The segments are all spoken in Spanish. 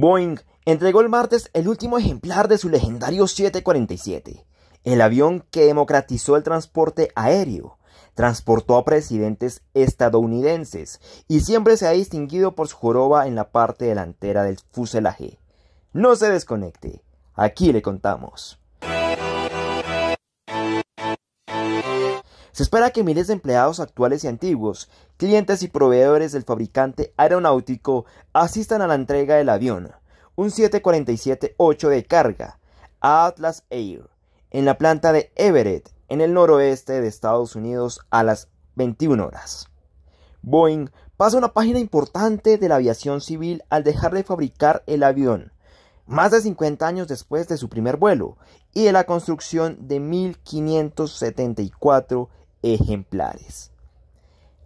Boeing entregó el martes el último ejemplar de su legendario 747, el avión que democratizó el transporte aéreo, transportó a presidentes estadounidenses y siempre se ha distinguido por su joroba en la parte delantera del fuselaje. No se desconecte, aquí le contamos. Se espera que miles de empleados actuales y antiguos, clientes y proveedores del fabricante aeronáutico asistan a la entrega del avión, un 747-8 de carga, a Atlas Air, en la planta de Everett, en el noroeste de Estados Unidos a las 21 horas. Boeing pasa una página importante de la aviación civil al dejar de fabricar el avión, más de 50 años después de su primer vuelo y de la construcción de 1574 ejemplares.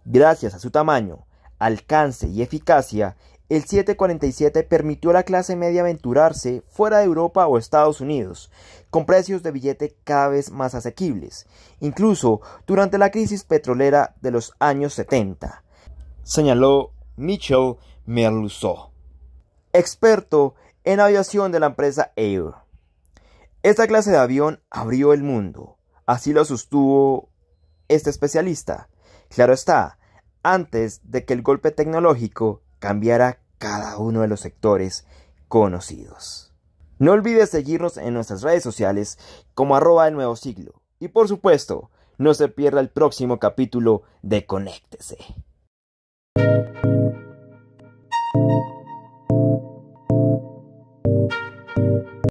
Gracias a su tamaño, alcance y eficacia, el 747 permitió a la clase media aventurarse fuera de Europa o Estados Unidos, con precios de billete cada vez más asequibles, incluso durante la crisis petrolera de los años 70, señaló Michel Merluzó, experto en aviación de la empresa Air. Esta clase de avión abrió el mundo, así lo sostuvo este especialista. Claro está, antes de que el golpe tecnológico cambiara cada uno de los sectores conocidos. No olvides seguirnos en nuestras redes sociales como arroba el nuevo siglo. Y por supuesto, no se pierda el próximo capítulo de Conéctese.